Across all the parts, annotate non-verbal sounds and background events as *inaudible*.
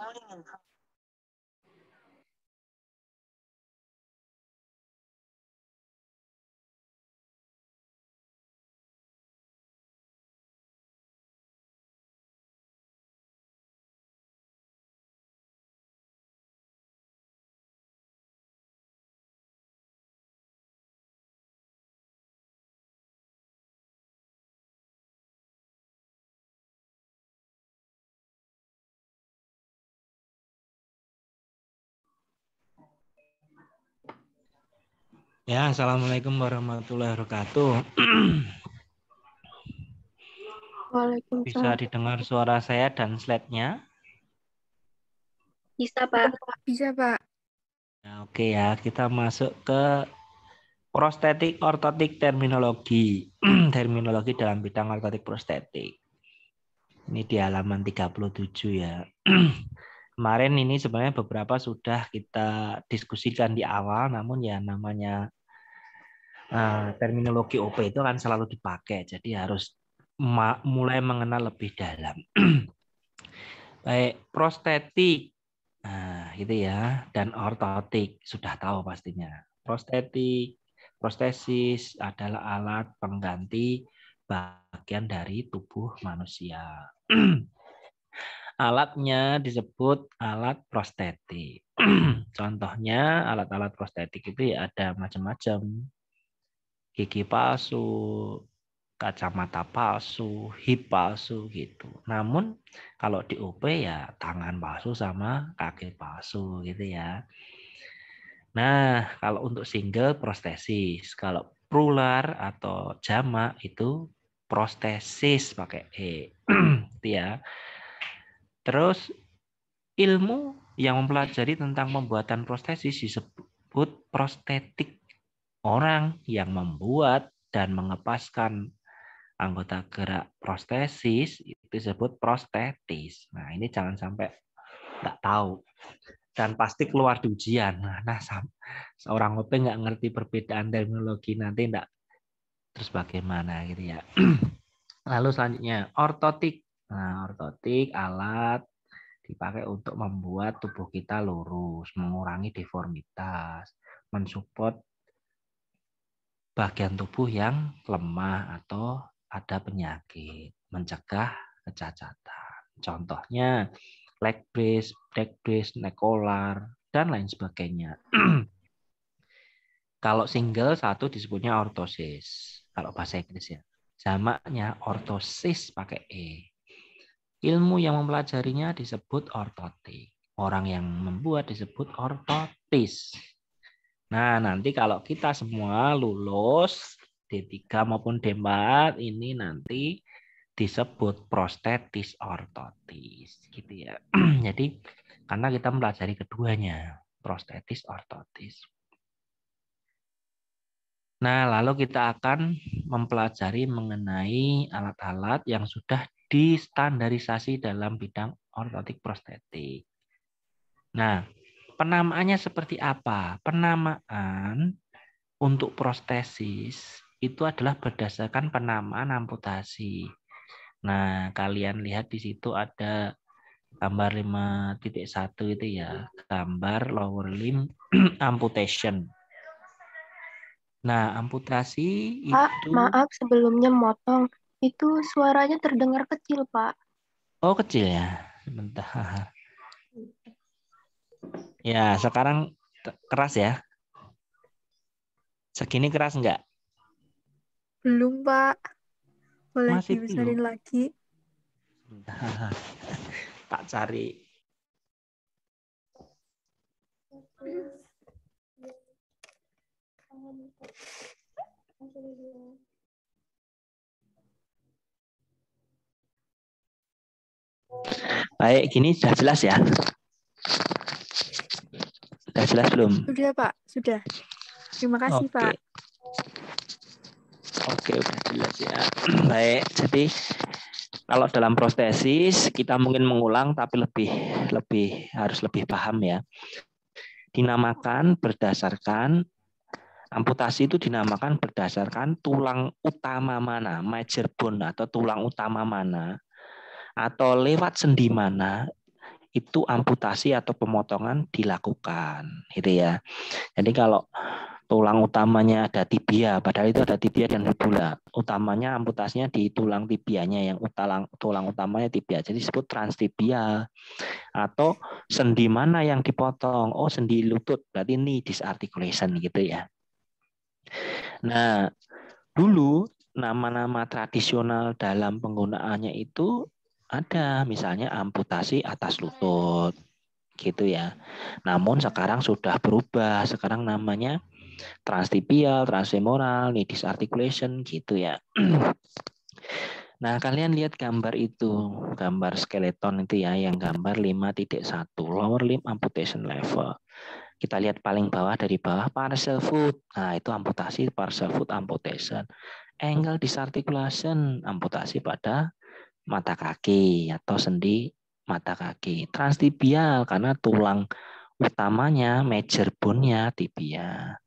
owning and Ya, assalamualaikum warahmatullahi wabarakatuh. Waalaikumsalam. Bisa didengar suara saya dan slide-nya? Bisa, Pak. Bisa, Pak. Nah, oke ya, kita masuk ke prostetik ortotik terminologi. *clears throat* terminologi dalam bidang ortotik prostetik. Ini di halaman 37 ya. *clears throat* Kemarin ini sebenarnya beberapa sudah kita diskusikan di awal, namun ya namanya Eh, terminologi OP itu akan selalu dipakai, jadi harus mulai mengenal lebih dalam. *clears throat* Baik, prostetik, nah, gitu ya, dan ortotik sudah tahu pastinya. Prostetik, prostesis adalah alat pengganti bagian dari tubuh manusia. *clears throat* Alatnya disebut alat prostetik. *clears throat* Contohnya alat-alat prostetik itu ya ada macam-macam gigi palsu, kacamata palsu, hip palsu gitu. Namun kalau di OP ya tangan palsu sama kaki palsu gitu ya. Nah, kalau untuk single prostesis, kalau prular atau jamak itu prostesis pakai e gitu ya. Terus ilmu yang mempelajari tentang pembuatan prostesis disebut prostetik orang yang membuat dan mengepaskan anggota gerak prostesis itu disebut prostetis. Nah, ini jangan sampai nggak tahu dan pasti keluar di ujian. Nah, nah seorang OP nggak ngerti perbedaan terminologi nanti nggak terus bagaimana gitu ya. *clears throat* Lalu selanjutnya ortotik. Nah, ortotik alat dipakai untuk membuat tubuh kita lurus, mengurangi deformitas, mensupport bagian tubuh yang lemah atau ada penyakit, mencegah kecacatan. Contohnya leg brace, back brace, neck collar, dan lain sebagainya. *clears throat* Kalau single satu disebutnya ortosis. Kalau bahasa Inggris ya. Jamaknya ortosis pakai E. Ilmu yang mempelajarinya disebut ortotik. Orang yang membuat disebut ortotis. Nah, nanti kalau kita semua lulus D3 maupun D4 ini nanti disebut prostetis ortotis gitu ya. *clears throat* Jadi karena kita mempelajari keduanya, prostetis ortotis. Nah, lalu kita akan mempelajari mengenai alat-alat yang sudah distandarisasi dalam bidang ortotik prostetik. Nah, penamaannya seperti apa? Penamaan untuk prostesis itu adalah berdasarkan penamaan amputasi. Nah, kalian lihat di situ ada gambar 5.1 itu ya, gambar lower limb *clears throat* amputation. Nah, amputasi itu Pak, maaf sebelumnya motong. Itu suaranya terdengar kecil, Pak. Oh, kecil ya. Sebentar. *laughs* Ya, sekarang keras ya. Segini keras enggak? Belum, Pak. Boleh Masih dibesarin belum. lagi? *laughs* tak cari. Baik, gini sudah jelas ya. Sudah jelas belum? Sudah, Pak. Sudah. Terima kasih, okay. Pak. Oke, sudah jelas ya. *clears throat* Baik, jadi kalau dalam prostesis kita mungkin mengulang tapi lebih lebih harus lebih paham ya. Dinamakan berdasarkan amputasi itu dinamakan berdasarkan tulang utama mana, major bone atau tulang utama mana, atau lewat sendi mana itu amputasi atau pemotongan dilakukan gitu ya jadi kalau tulang utamanya ada tibia padahal itu ada tibia dan fibula utamanya amputasinya di tulang tibianya yang utalang, tulang utamanya tibia jadi disebut transtibia atau sendi mana yang dipotong oh sendi lutut berarti ini disarticulation gitu ya nah dulu nama-nama tradisional dalam penggunaannya itu ada, misalnya amputasi atas lutut, gitu ya. Namun sekarang sudah berubah, sekarang namanya transtibial, transfemoral, knee disarticulation gitu ya. *clears throat* Nah, kalian lihat gambar itu, gambar skeleton itu ya, yang gambar 5.1, lower limb amputation level. Kita lihat paling bawah dari bawah, partial foot. Nah, itu amputasi partial foot amputation. Angle disarticulation, amputasi pada mata kaki atau sendi mata kaki. Transtibial karena tulang utamanya major bone-nya tibia.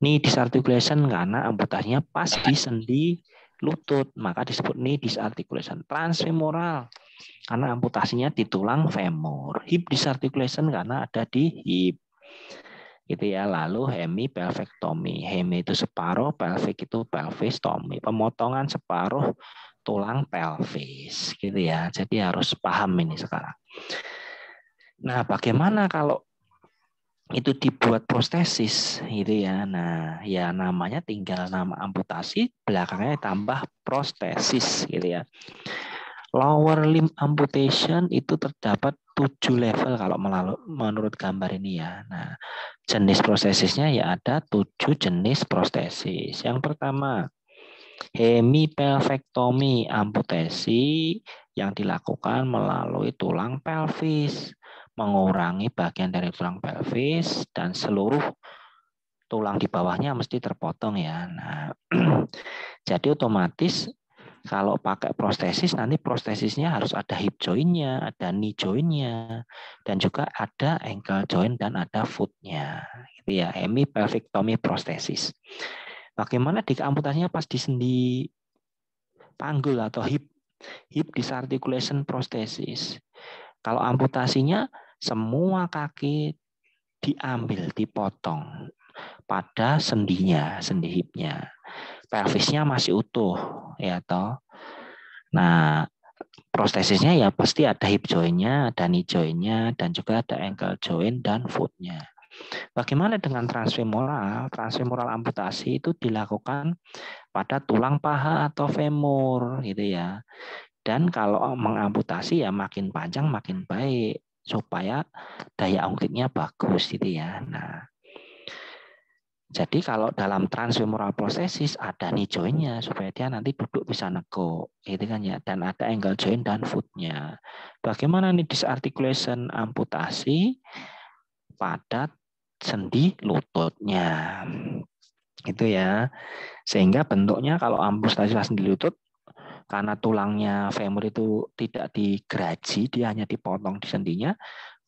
Knee disarticulation karena amputasinya pas di sendi lutut, maka disebut knee disarticulation. Transfemoral karena amputasinya di tulang femur. Hip disarticulation karena ada di hip. Gitu ya. Lalu hemi pelvectomy. Hemi itu separuh, pelvic itu pelvis, tomi. Pemotongan separuh tulang pelvis gitu ya. Jadi harus paham ini sekarang. Nah, bagaimana kalau itu dibuat prostesis gitu ya. Nah, ya namanya tinggal nama amputasi, belakangnya tambah prostesis gitu ya. Lower limb amputation itu terdapat tujuh level kalau melalui, menurut gambar ini ya. Nah, jenis prostesisnya ya ada tujuh jenis prostesis. Yang pertama, hemipelvektomi amputasi yang dilakukan melalui tulang pelvis mengurangi bagian dari tulang pelvis dan seluruh tulang di bawahnya mesti terpotong ya. Nah, *clears throat* jadi otomatis kalau pakai prostesis nanti prostesisnya harus ada hip joinnya, ada knee joinnya, dan juga ada ankle joint dan ada footnya. Gitu ya, hemi pelvic prostesis. Bagaimana di amputasinya pas di sendi panggul atau hip hip disarticulation prosthesis. Kalau amputasinya semua kaki diambil, dipotong pada sendinya, sendi hipnya. Pelvisnya masih utuh, ya toh. Nah, prostesisnya ya pasti ada hip joinnya, ada knee joinnya, dan juga ada ankle joint dan footnya. Bagaimana dengan transfemoral? Transfemoral amputasi itu dilakukan pada tulang paha atau femur gitu ya. Dan kalau mengamputasi ya makin panjang makin baik supaya daya ungkitnya bagus gitu ya. Nah, jadi kalau dalam transfemoral prosesis ada knee joint supaya dia nanti duduk bisa neko, gitu kan ya dan ada angle joint dan footnya. Bagaimana nih disarticulation amputasi pada sendi lututnya. Itu ya. Sehingga bentuknya kalau amplustasi sendi lutut karena tulangnya femur itu tidak digeraji, dia hanya dipotong di sendinya,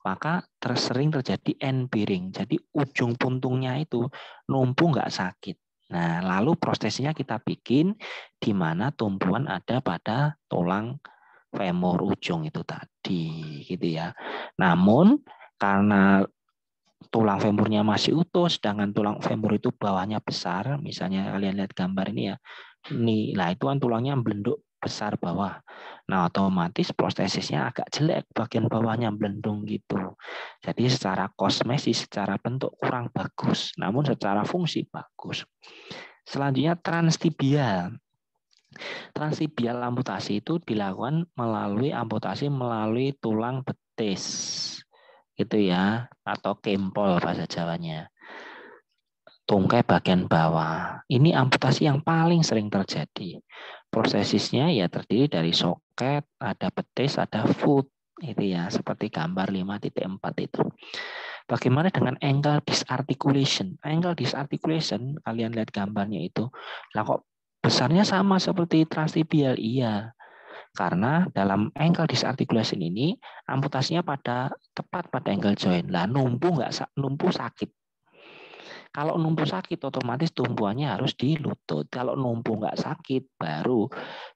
maka tersering terjadi end bearing. Jadi ujung puntungnya itu numpu nggak sakit. Nah, lalu prosesnya kita bikin di mana tumpuan ada pada tulang femur ujung itu tadi, gitu ya. Namun karena tulang femurnya masih utuh, sedangkan tulang femur itu bawahnya besar. Misalnya kalian lihat gambar ini ya, ini itu kan tulangnya belenduk besar bawah. Nah, otomatis prostesisnya agak jelek bagian bawahnya belendung gitu. Jadi secara kosmesis, secara bentuk kurang bagus, namun secara fungsi bagus. Selanjutnya transtibial. Transtibial amputasi itu dilakukan melalui amputasi melalui tulang betis gitu ya atau kempol bahasa Jawanya. Tungkai bagian bawah. Ini amputasi yang paling sering terjadi. Prosesisnya ya terdiri dari soket, ada betis, ada foot itu ya seperti gambar 5.4 itu. Bagaimana dengan angle disarticulation? Angle disarticulation, kalian lihat gambarnya itu, lah kok besarnya sama seperti transtibial? Iya, karena dalam angle disarticulation ini amputasinya pada tepat pada angle joint. Lah numpu nggak numpu sakit. Kalau numpu sakit otomatis tumpuannya harus di lutut. Kalau numpu nggak sakit baru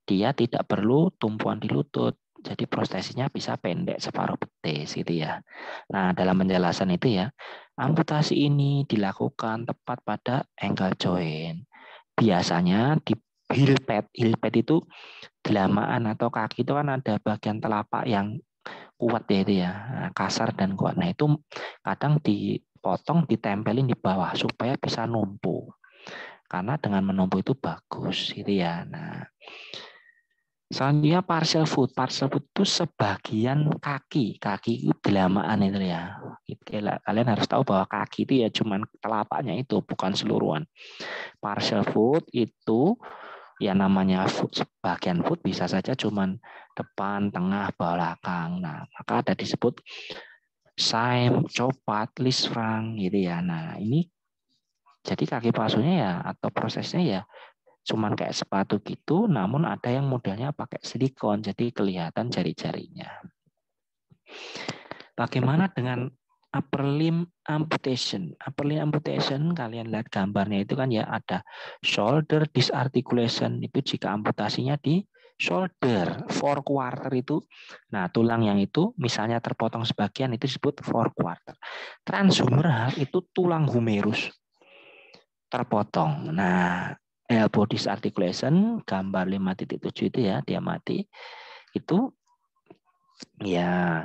dia tidak perlu tumpuan di lutut. Jadi prosesnya bisa pendek separuh betis gitu ya. Nah, dalam penjelasan itu ya, amputasi ini dilakukan tepat pada angle joint. Biasanya di heel pad. Heel pad itu delamaan atau kaki itu kan ada bagian telapak yang kuat ya itu ya, nah, kasar dan kuat. Nah itu kadang dipotong, ditempelin di bawah supaya bisa numpuk. Karena dengan menumpuk itu bagus gitu ya. Nah, selanjutnya parcel foot. Parcel foot itu sebagian kaki. Kaki itu delamaan itu ya. Kalian harus tahu bahwa kaki itu ya cuman telapaknya itu, bukan seluruhan. Parcel foot itu ya namanya food, bagian food bisa saja cuman depan, tengah, belakang. Nah, maka ada disebut saim, copat, lisfrang gitu ya. Nah, ini jadi kaki palsunya ya atau prosesnya ya cuman kayak sepatu gitu, namun ada yang modelnya pakai silikon, jadi kelihatan jari-jarinya. Bagaimana dengan upper limb amputation. Upper limb amputation kalian lihat gambarnya itu kan ya ada shoulder disarticulation itu jika amputasinya di shoulder four quarter itu. Nah, tulang yang itu misalnya terpotong sebagian itu disebut four quarter. Transhumeral itu tulang humerus terpotong. Nah, elbow disarticulation gambar 5.7 itu ya dia mati itu ya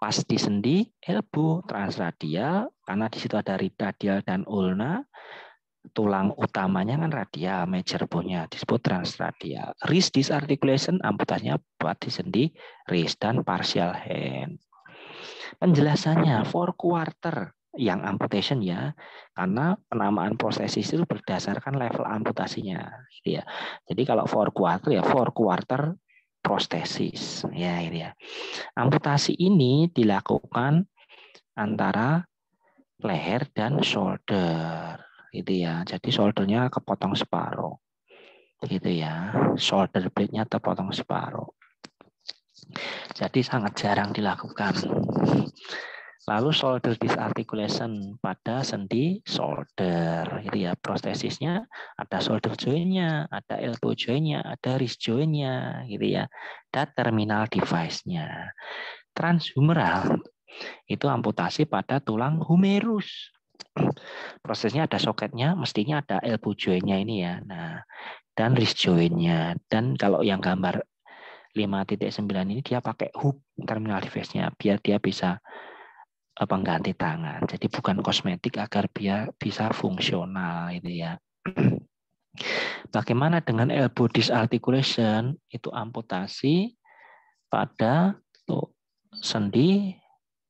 pasti sendi elbow transradial karena di situ ada radial dan ulna tulang utamanya kan radial major bone-nya disebut transradial wrist disarticulation amputasinya buat di sendi wrist dan partial hand penjelasannya four quarter yang amputation ya karena penamaan proses itu berdasarkan level amputasinya gitu ya jadi kalau four quarter ya four quarter prostesis ya ini ya. Amputasi ini dilakukan antara leher dan shoulder gitu ya. Jadi shouldernya kepotong separuh gitu ya. Shoulder blade-nya terpotong separuh. Jadi sangat jarang dilakukan. Lalu shoulder disarticulation pada sendi shoulder. Itu ya prostesisnya ada shoulder joint-nya, ada elbow joint-nya, ada wrist joint-nya, gitu ya. Dan terminal device-nya. Transhumeral itu amputasi pada tulang humerus. Prosesnya ada soketnya, mestinya ada elbow joint-nya ini ya. Nah, dan wrist joint-nya. Dan kalau yang gambar 5.9 ini dia pakai hook terminal device-nya biar dia bisa pengganti tangan. Jadi bukan kosmetik agar biar bisa fungsional itu ya. *clears throat* Bagaimana dengan elbow disarticulation? Itu amputasi pada tuh, sendi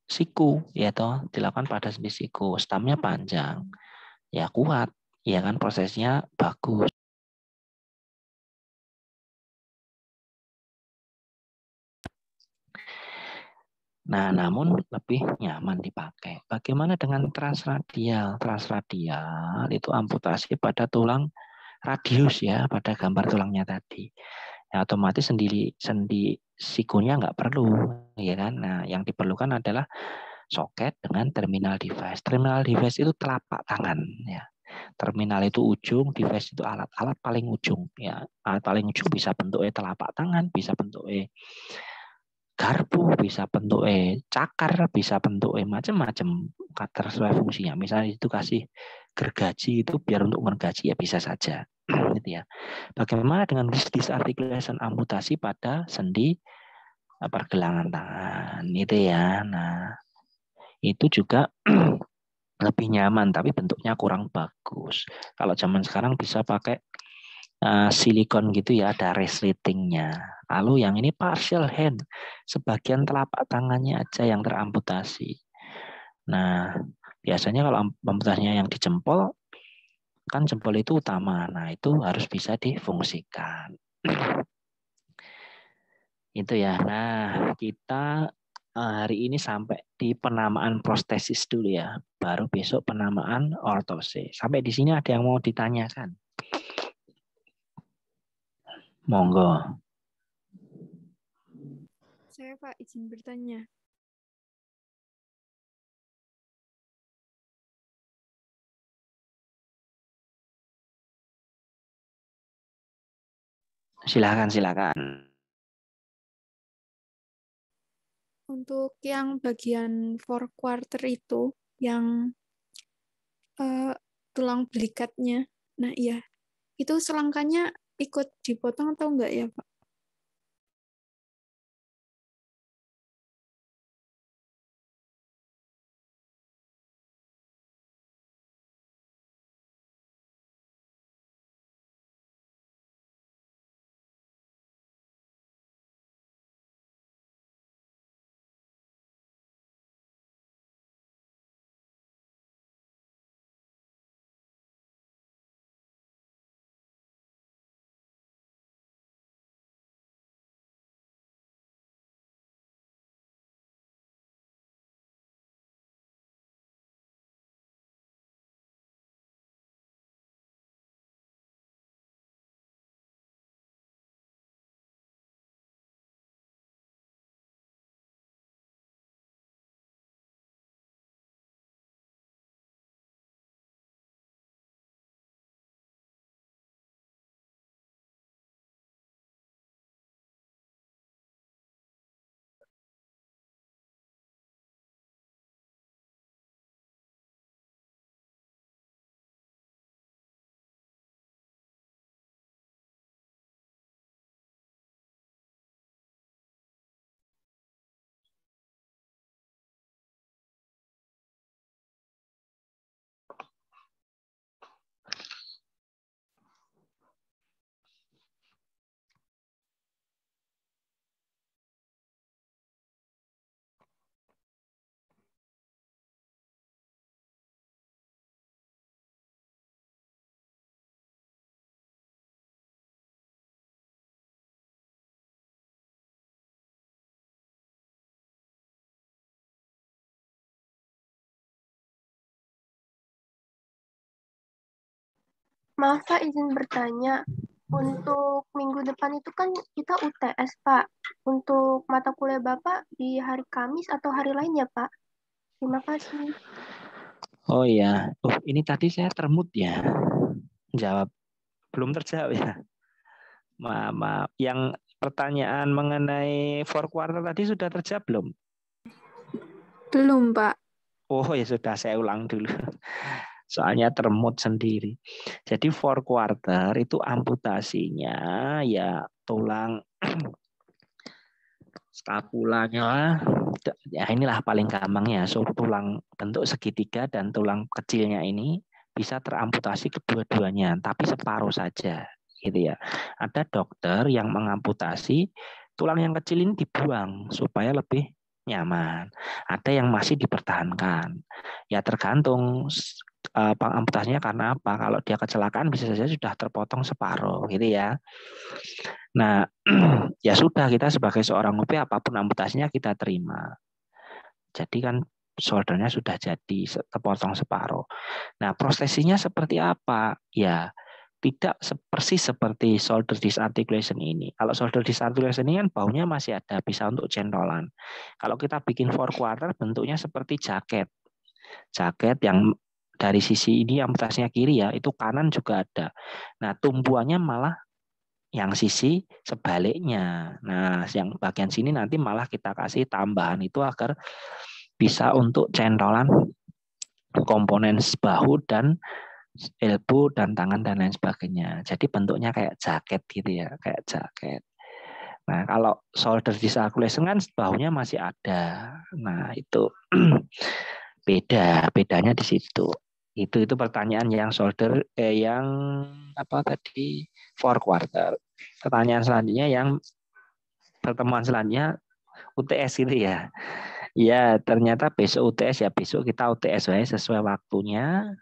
siku ya toh dilakukan pada sendi siku stamnya panjang ya kuat ya kan prosesnya bagus Nah, namun lebih nyaman dipakai. Bagaimana dengan transradial? Transradial itu amputasi pada tulang radius ya, pada gambar tulangnya tadi. Ya, otomatis sendiri sendi sikunya nggak perlu, ya kan? Nah, yang diperlukan adalah soket dengan terminal device. Terminal device itu telapak tangan, ya. Terminal itu ujung, device itu alat. Alat paling ujung, ya. Alat ah, paling ujung bisa bentuknya telapak tangan, bisa bentuknya garpu bisa bentuk eh cakar bisa bentuk eh macam-macam sesuai fungsinya misalnya itu kasih gergaji itu biar untuk menggaji ya bisa saja *clears throat* gitu ya bagaimana dengan disarticulation amputasi pada sendi eh, pergelangan tangan itu ya nah itu juga *clears throat* lebih nyaman tapi bentuknya kurang bagus kalau zaman sekarang bisa pakai Eh, silikon gitu ya ada resletingnya. Lalu yang ini partial hand, sebagian telapak tangannya aja yang teramputasi. Nah, biasanya kalau amputasinya yang di jempol, kan jempol itu utama. Nah, itu harus bisa difungsikan. *clears throat* itu ya. Nah, kita eh, hari ini sampai di penamaan prostesis dulu ya. Baru besok penamaan ortose. Sampai di sini ada yang mau ditanyakan? Monggo. Saya Pak izin bertanya. Silakan, silakan. Untuk yang bagian four quarter itu, yang uh, tulang belikatnya, nah iya, itu selangkanya ikut dipotong atau enggak ya Pak? Maaf Pak izin bertanya, untuk minggu depan itu kan kita UTS Pak. Untuk mata kuliah Bapak di hari Kamis atau hari lainnya Pak? Terima kasih. Oh iya, oh, ini tadi saya termut ya. Jawab belum terjawab ya. Maaf, Maaf, yang pertanyaan mengenai four quarter tadi sudah terjawab belum? Belum, Pak. Oh ya sudah saya ulang dulu soalnya termut sendiri. Jadi four quarter itu amputasinya ya tulang *clears throat* skapulanya ya inilah paling gampangnya so tulang bentuk segitiga dan tulang kecilnya ini bisa teramputasi kedua-duanya tapi separuh saja gitu ya ada dokter yang mengamputasi tulang yang kecil ini dibuang supaya lebih nyaman ada yang masih dipertahankan ya tergantung uh, karena apa? Kalau dia kecelakaan bisa saja sudah terpotong separuh gitu ya. Nah, *clears throat* ya sudah kita sebagai seorang OP apapun amputasinya kita terima. Jadi kan soldernya sudah jadi terpotong separuh. Nah, prosesinya seperti apa? Ya, tidak persis seperti shoulder disarticulation ini. Kalau shoulder disarticulation ini kan baunya masih ada, bisa untuk cendolan. Kalau kita bikin four quarter bentuknya seperti jaket. Jaket yang dari sisi ini amputasinya kiri ya, itu kanan juga ada. Nah, tumbuhannya malah yang sisi sebaliknya. Nah, yang bagian sini nanti malah kita kasih tambahan itu agar bisa untuk centolan komponen bahu dan elbow dan tangan dan lain sebagainya. Jadi bentuknya kayak jaket gitu ya, kayak jaket. Nah, kalau shoulder disarculation kan bahunya masih ada. Nah, itu *clears throat* beda, bedanya di situ. Itu itu pertanyaan yang solder eh, yang apa tadi four quarter. Pertanyaan selanjutnya yang pertemuan selanjutnya UTS gitu ya. Ya, ternyata besok UTS ya besok kita UTS ya sesuai waktunya.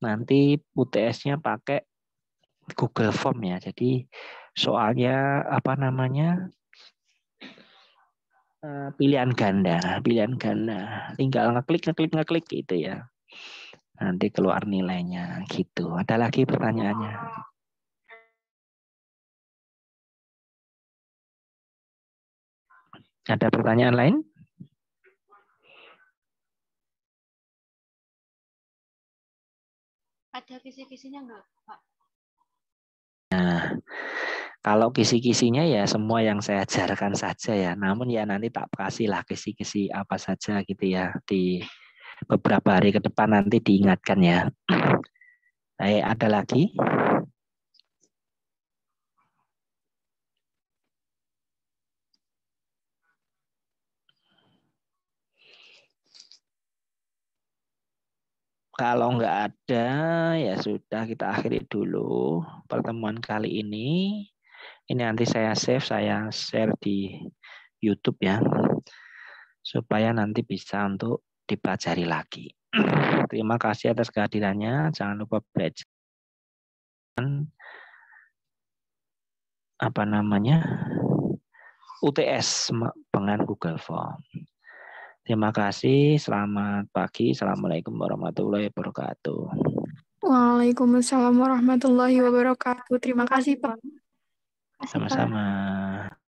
Nanti UTS-nya pakai Google Form ya. Jadi soalnya apa namanya? Eh, pilihan ganda, pilihan ganda. Tinggal ngeklik ngeklik ngeklik gitu ya nanti keluar nilainya gitu. Ada lagi pertanyaannya? Ada pertanyaan lain? Ada kisi-kisinya enggak, Pak? Nah, kalau kisi-kisinya ya semua yang saya ajarkan saja ya. Namun ya nanti tak kasih lah kisi-kisi apa saja gitu ya di beberapa hari ke depan nanti diingatkan ya. Baik, ada lagi? Kalau nggak ada, ya sudah kita akhiri dulu pertemuan kali ini. Ini nanti saya save, saya share di YouTube ya, supaya nanti bisa untuk dipelajari lagi. *clears throat* Terima kasih atas kehadirannya. Jangan lupa baca. apa namanya UTS dengan Google Form. Terima kasih. Selamat pagi. Assalamualaikum warahmatullahi wabarakatuh. Waalaikumsalam warahmatullahi wabarakatuh. Terima kasih Pak. Sama-sama.